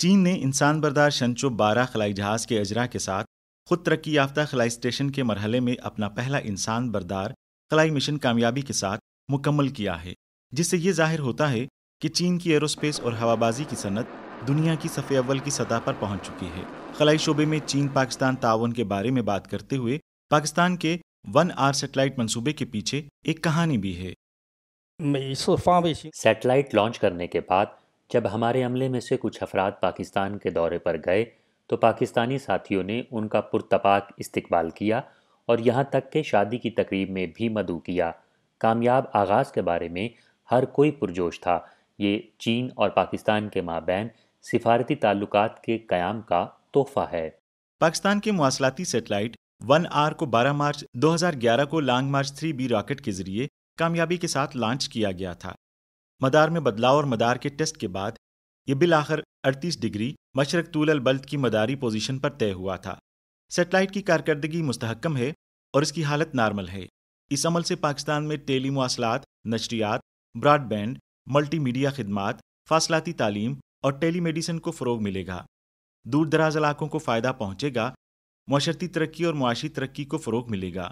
चीन ने इंसान बरदार शनचो बारह खलाई जहाज के अजरा के साथ खुद तरक्की याफ्ता खलाई स्टेशन के मरहले में अपना पहला इंसान बरदार खलाई मिशन कामयाबी के साथ मुकम्मल किया है जिससे ये जाहिर होता है कि चीन की एरोस्पेस और हवाबाजी की सनत दुनिया की सफ़े अव्वल की सतह पर पहुंच चुकी है खलाई शोबे में चीन पाकिस्तान ताउन के बारे में बात करते हुए पाकिस्तान के वन आर सेटेलाइट मंसूबे के पीछे एक कहानी भी है सेटेलाइट लॉन्च करने के बाद जब हमारे अमले में से कुछ अफराद पाकिस्तान के दौरे पर गए तो पाकिस्तानी साथियों ने उनका पुरतपाक इस्तबाल किया और यहाँ तक के शादी की तकरीब में भी मदु किया कामयाब आगाज़ के बारे में हर कोई पुरजोश था ये चीन और पाकिस्तान के माबैन सिफारती ताल्लुक के क़्याम का तोहफ़ा है पाकिस्तान के मवासलाती सेटेलाइट वन आर को 12 मार्च 2011 को Long March three B rocket के जरिए कामयाबी के साथ लॉन्च किया गया था मदार में बदलाव और मदार के टेस्ट के बाद ये बिल आखिर अड़तीस डिग्री मशरक तूल बल्द की मदारी पोजीशन पर तय हुआ था सेटेलाइट की कारकर्दगी मुस्तहकम है और इसकी हालत नॉर्मल है इस अमल से पाकिस्तान में टेली मवासलात नशरियात ब्रॉडबैंड मल्टी मीडिया खदमात फासलाती तालीम और टेली मेडिसन को फ़रोग मिलेगा दूर दराज इलाकों को फ़ायदा पहुँचेगा माशरती तरक्की और मुआशी तरक्की को फ़रोग मिलेगा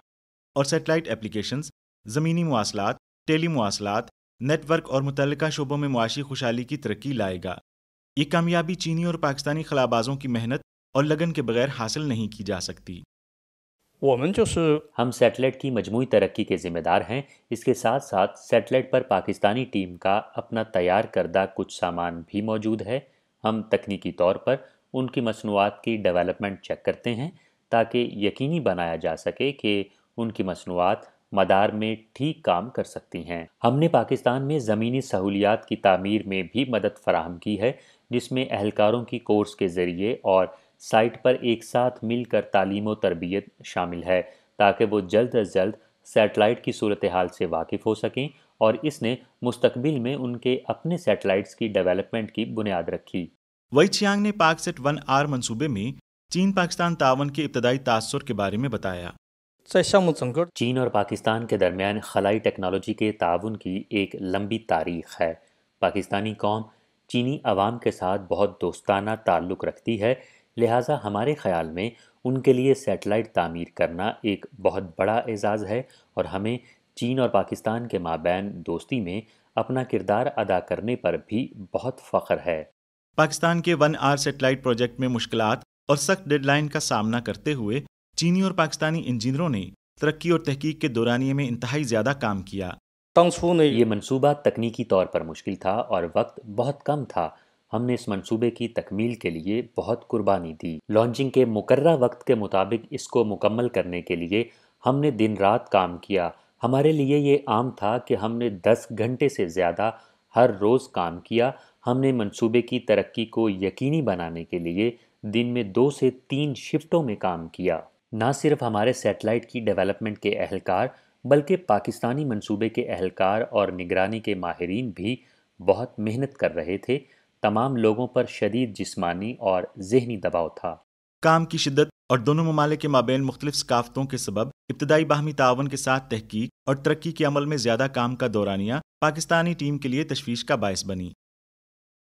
और सेटेलाइट एप्लीकेशंस ज़मीनी मवासलात टेली मवासलात नेटवर्क और मुतल शोबों में मुआशी खुशहाली की तरक्की लाएगा ये कामयाबी चीनी और पाकिस्तानी खलाबाजों की मेहनत और लगन के बगैर हासिल नहीं की जा सकती हम सेटेलाइट की मजमू तरक्की के ज़िम्मेदार हैं इसके साथ साथ सेटेलाइट पर पाकिस्तानी टीम का अपना तैयार करदा कुछ सामान भी मौजूद है हम तकनीकी तौर पर उनकी मसनूआत की डेवलपमेंट चेक करते हैं ताकि यकीनी बनाया जा सके कि उनकी मसनूआत मदार में ठीक काम कर सकती हैं हमने पाकिस्तान में ज़मीनी सहूलियात की तामीर में भी मदद फराहम की है जिसमें अहलकारों की कोर्स के ज़रिए और साइट पर एक साथ मिलकर तालीम तरबियत शामिल है ताकि वो जल्द अज जल्द सैटेलाइट की सूरत हाल से वाकिफ़ हो सकें और इसने मुस्तबिल में उनके अपने सैटेलाइट्स की डेवलपमेंट की बुनियाद रखी वही चियांग ने पाक सेट वन आर मनसूबे में चीन पाकिस्तान तावन के इब्तदाई तासर के बारे में बताया चीन और पाकिस्तान के दरमियान खलाई टेक्नोलॉजी के ताउन की एक लंबी तारीख है पाकिस्तानी कौम चीनी आवाम के साथ बहुत दोस्ताना ताल्लुक़ रखती है लिहाजा हमारे ख्याल में उनके लिए सैटेलाइट तामीर करना एक बहुत बड़ा एजाज़ है और हमें चीन और पाकिस्तान के माबैन दोस्ती में अपना किरदार अदा करने पर भी बहुत फ़ख्र है पाकिस्तान के वन आर सेटेलाइट प्रोजेक्ट में मुश्किल और सख्त डेडलाइन का सामना करते हुए चीनी और पाकिस्तानी इंजीनियरों ने तरक्की और तहकीक के दौरानिए में इंतहाई ज़्यादा काम किया ने ये मनसूबा तकनीकी तौर पर मुश्किल था और वक्त बहुत कम था हमने इस मनसूबे की तकमील के लिए बहुत कुर्बानी दी लॉन्चिंग के मुकर वक्त के मुताबिक इसको मुकम्मल करने के लिए हमने दिन रात काम किया हमारे लिए ये आम था कि हमने 10 घंटे से ज़्यादा हर रोज़ काम किया हमने मनसूबे की तरक्की को यकीनी बनाने के लिए दिन में दो से तीन शिफ्टों में काम किया ना सिर्फ हमारे सैटेलाइट की डेवलपमेंट के अहलकार बल्कि पाकिस्तानी मंसूबे के अहलकार और निगरानी के माहरीन भी बहुत मेहनत कर रहे थे तमाम लोगों पर शदीद जिस्मानी और जहनी दबाव था काम की शिदत और दोनों ममालिक के माबेन मुख्तलिफ सकाफतों के सबब इब्तदाई बाहमी तावन के साथ तहकीक और तरक्की के अमल में ज़्यादा काम का दौरानिया पाकिस्तानी टीम के लिए तशवीश का बायस बनी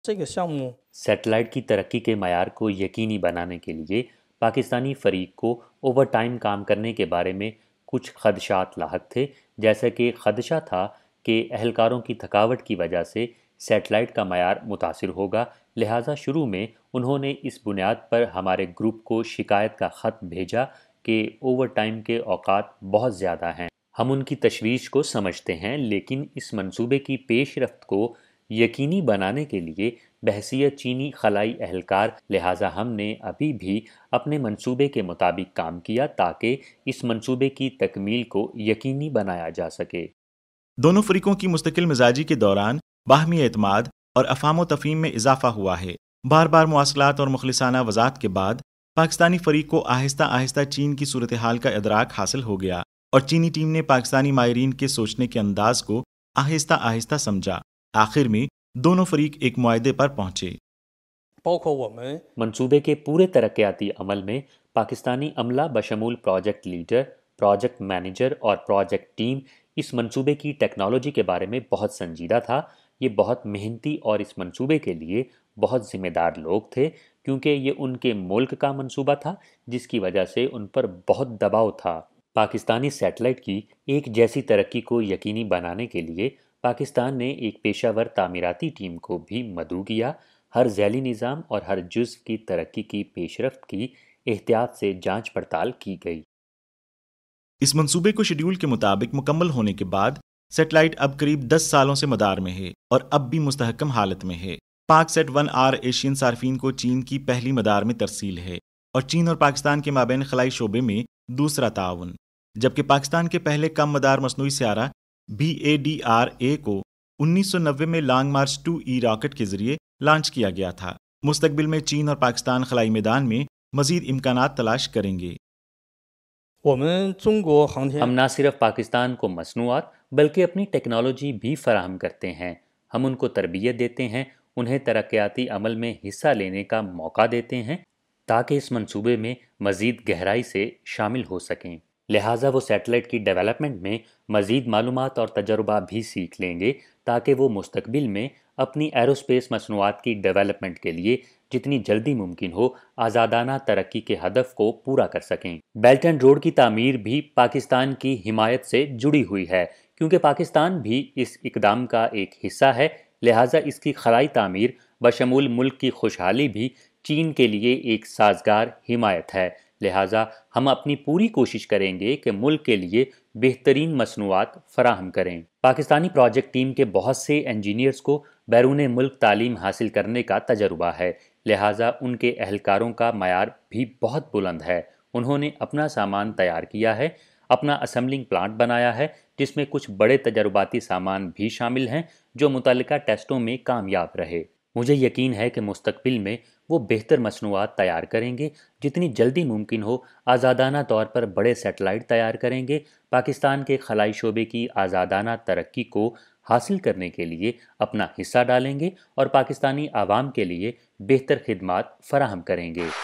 सैटेलाइट की तरक्की के मैार को यकीनी बनाने के लिए पाकिस्तानी फरीक को ओवर टाइम काम करने के बारे में कुछ खदशात लाक थे जैसे कि खदशा था कि अहलकारों की थकावट की वजह से सेटेलाइट का मैार मुतासर होगा लिहाजा शुरू में उन्होंने इस बुनियाद पर हमारे ग्रुप को शिकायत का ख़त भेजा कि ओवर टाइम के अवात बहुत ज़्यादा हैं हम उनकी तशवीश को समझते हैं लेकिन इस मनसूबे की पेशरफ रफ्त को यकीनी बनाने के लिए बहसीत चीनी खलाई अहलकार लिहाजा हमने अभी भी अपने मंसूबे के मुताबिक काम किया ताकि इस मंसूबे की तकमील को यकीनी बनाया जा सके दोनों फरीकों की मुस्तकिल मिजाजी के दौरान बाहमी अतमाद और अफाम तफीम में इजाफा हुआ है बार बार मवासलात और मुखलसाना वजात के बाद पाकिस्तानी फरीक को आहिस्ता आहिस्ता चीन की सूरत हाल का इदराक हासिल हो गया और चीनी टीम ने पाकिस्तानी मायरीन के सोचने के अंदाज को आहिस्ता आहिस्ता समझा आखिर में दोनों फरीक एक माहे पर पहुंचे मंसूबे के पूरे तरक्याती अमल में पाकिस्तानी अमला बशमूल प्रोजेक्ट लीडर प्रोजेक्ट मैनेजर और प्रोजेक्ट टीम इस मंसूबे की टेक्नोलॉजी के बारे में बहुत संजीदा था ये बहुत मेहनती और इस मंसूबे के लिए बहुत ज़िम्मेदार लोग थे क्योंकि ये उनके मुल्क का मंसूबा था जिसकी वजह से उन पर बहुत दबाव था पाकिस्तानी सैटेलाइट की एक जैसी तरक्की को यकीनी बनाने के लिए पाकिस्तान ने एक पेशावर तामीराती टीम को भी मदू किया हर जैली निज़ाम और हर जुज्व की तरक्की की पेशरफ की एहतियात से जांच पड़ताल की गई इस मंसूबे को शेड्यूल के मुताबिक मुकम्मल होने के बाद सेटेलाइट अब करीब 10 सालों से मदार में है और अब भी मुस्तहकम हालत में है Pak sat one R Asian सार्फिन को चीन की पहली मदार में तरसील है और चीन और पाकिस्तान के माबेन खलाई शोबे में दूसरा ताउन जबकि पाकिस्तान के पहले कम मदार मसनू स्यारा B A D R A को 1990 में Long March two E rocket के जरिए लॉन्च किया गया था मुस्तबिल में चीन और पाकिस्तान खलाई मैदान में मजीद इम्कान तलाश करेंगे हम ना सिर्फ पाकिस्तान को मसनूआत बल्कि अपनी टेक्नोलॉजी भी फराहम करते हैं हम उनको तरबियत देते हैं उन्हें तरक्याती अमल में हिस्सा लेने का मौका देते हैं ताकि इस मंसूबे में मज़ीद गहराई से शामिल हो सकें लिहाजा वो सैटेलाइट की डेवलपमेंट में मज़ीद मालूम और तजर्बा भी सीख लेंगे ताकि वो मुस्तबिल में अपनी एरोस्पेस मसनूआत की डेवलपमेंट के लिए जितनी जल्दी मुमकिन हो आज़ादाना तरक्की के हदफ को पूरा कर सकें बेल्ट एंड रोड की तमीर भी पाकिस्तान की हिमायत से जुड़ी हुई है क्योंकि पाकिस्तान भी इस इकदाम का एक हिस्सा है लिहाजा इसकी खलाई तमीर बशमूल मुल्क की खुशहाली भी चीन के लिए एक साजगार हिमायत है लिहाजा हम अपनी पूरी कोशिश करेंगे कि मुल्क के लिए बेहतरीन मसनूआत फराहम करें पाकिस्तानी प्रोजेक्ट टीम के बहुत से इंजीनियर्स को बैरून मुल्क तालीम हासिल करने का तजर्बा है लिहाजा उनके अहलकारों का मैार भी बहुत बुलंद है उन्होंने अपना सामान तैयार किया है अपना असम्बलिंग प्लांट बनाया है जिसमें कुछ बड़े तजर्बाती सामान भी शामिल हैं जो मुतल टेस्टों में कामयाब रहे मुझे यकीन है कि मुस्तबिल में वो बेहतर मसनूआत तैयार करेंगे जितनी जल्दी मुमकिन हो आज़ादाना तौर पर बड़े सेटेलाइट तैयार करेंगे पाकिस्तान के खलाई शोबे की आज़ादाना तरक्की को हासिल करने के लिए अपना हिस्सा डालेंगे और पाकिस्तानी आवाम के लिए बेहतर खदमात फराहम करेंगे